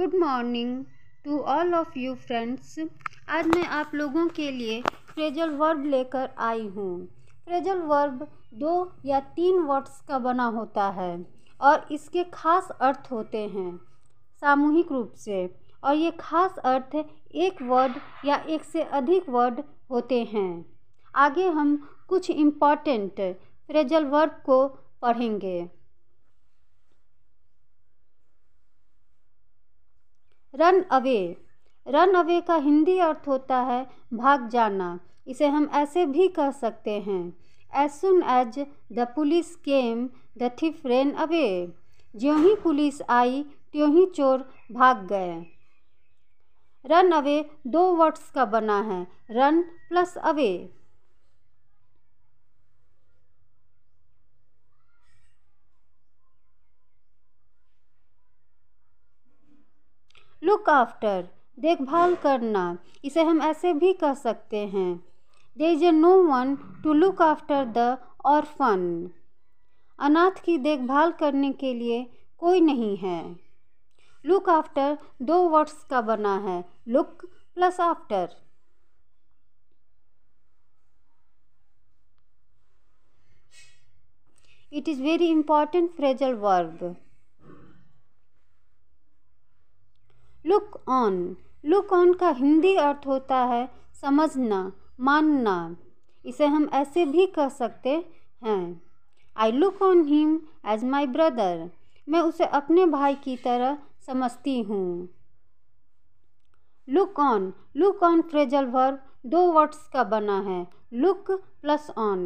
Good morning to all of you friends आज मैं आप लोगों के लिए फ्रेजल वर्ब लेकर आई हूँ फ्रेजल वर्ब दो या तीन वर्ड्स का बना होता है और इसके खास अर्थ होते हैं सामूहिक रूप से और ये खास अर्थ एक वर्ड या एक से अधिक वर्ड होते हैं आगे हम कुछ इम्पॉर्टेंट फ्रेजल वर्ब को पढ़ेंगे रन अवे रन अवे का हिंदी अर्थ होता है भाग जाना इसे हम ऐसे भी कह सकते हैं as soon as the police came the thief ran away ज्यों ही पुलिस आई त्यों ही चोर भाग गए रन अवे दो वर्ड्स का बना है run plus away look after देखभाल करना इसे हम ऐसे भी कह सकते हैं there is a no one to look after the orphan अनाथ की देखभाल करने के लिए कोई नहीं है लुक आफ्टर दो वर्ड्स का बना है look plus after it is very important phrasal verb on look on का हिंदी अर्थ होता है समझना मानना इसे हम ऐसे भी कह सकते हैं I look on him as my brother मैं उसे अपने भाई की तरह समझती हूँ look on look on phrasal verb दो वर्ड्स का बना है look plus on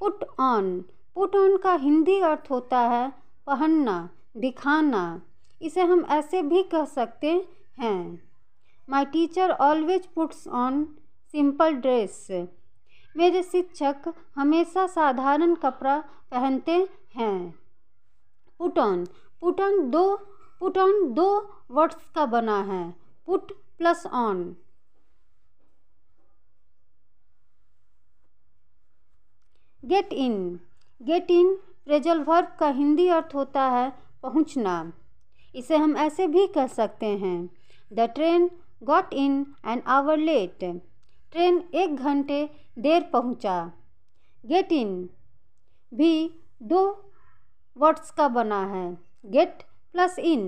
put on put on का हिंदी अर्थ होता है पहनना दिखाना इसे हम ऐसे भी कह सकते हैं my teacher always puts on simple dress मेरे शिक्षक हमेशा साधारण कपड़ा पहनते हैं पुट ऑन पुट ऑन दो पुट ऑन दो वर्ड्स का बना है put plus on get in get in phrasal verb का हिंदी अर्थ होता है पहुंचना इसे हम ऐसे भी कह सकते हैं the train got in an hour late train एक घंटे देर पहुंचा। गेट इन भी दो वर्ड्स का बना है get plus in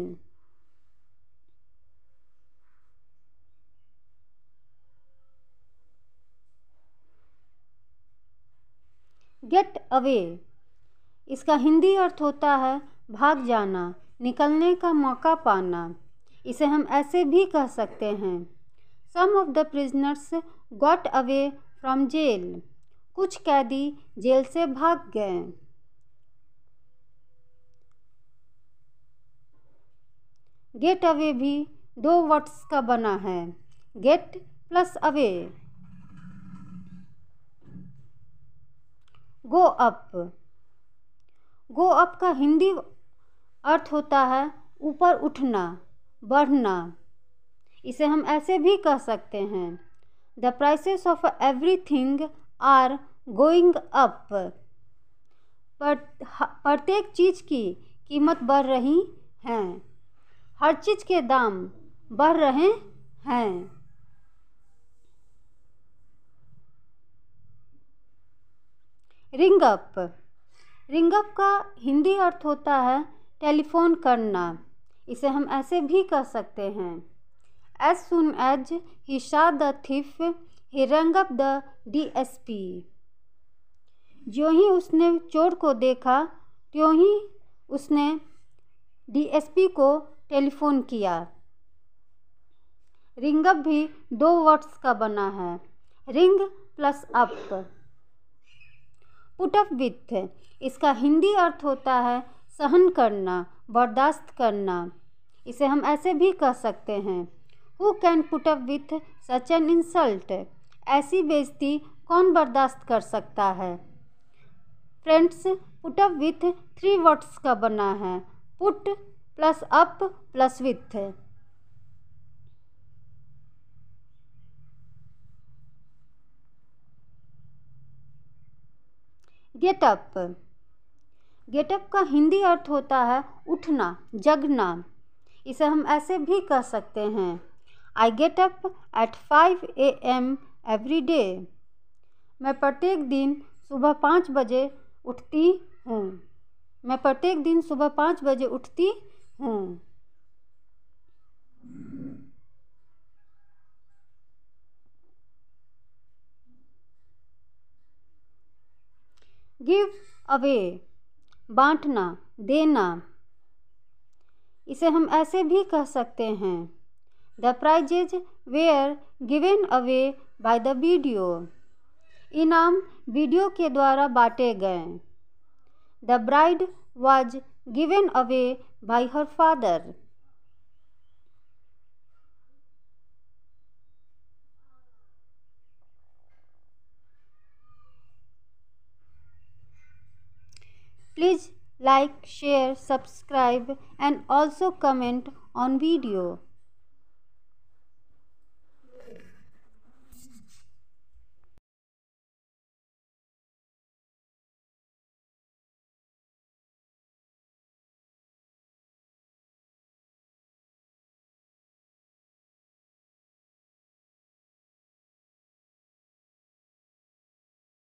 get away इसका हिंदी अर्थ होता है भाग जाना निकलने का मौका पाना इसे हम ऐसे भी कह सकते हैं some of the prisoners got away from jail कुछ कैदी जेल से भाग गए गेट अवे भी दो वर्ड्स का बना है get plus away go up go up का हिंदी अर्थ होता है ऊपर उठना बढ़ना इसे हम ऐसे भी कह सकते हैं the prices of everything are going up प्रत्येक चीज़ की कीमत बढ़ रही हैं हर चीज़ के दाम बढ़ रहे हैं रिंगअप रिंगअप का हिंदी अर्थ होता है टेलीफोन करना इसे हम ऐसे भी कह सकते हैं as soon as he saw the thief he rang up the D S P जो ही उसने चोर को देखा त्यों ही उसने डीएसपी को टेलीफोन किया रिंगअप भी दो वर्ड्स का बना है ring plus up put up with इसका हिंदी अर्थ होता है सहन करना बर्दाश्त करना इसे हम ऐसे भी कह सकते हैं who can put up with such an insult ऐसी बेजती कौन बर्दाश्त कर सकता है friends put up with three words का बना है put plus up plus with get up get up का हिंदी अर्थ होता है उठना जगना इसे हम ऐसे भी कह सकते हैं I get up at five A M every day मैं प्रत्येक दिन सुबह पाँच बजे उठती हूँ मैं प्रत्येक दिन सुबह पाँच बजे उठती हूँ गिव अवे बांटना देना इसे हम ऐसे भी कह सकते हैं the prizes were given away by the video इनाम वीडियो के द्वारा बांटे गए the bride was given away by her father Please like, share, subscribe and also comment on video.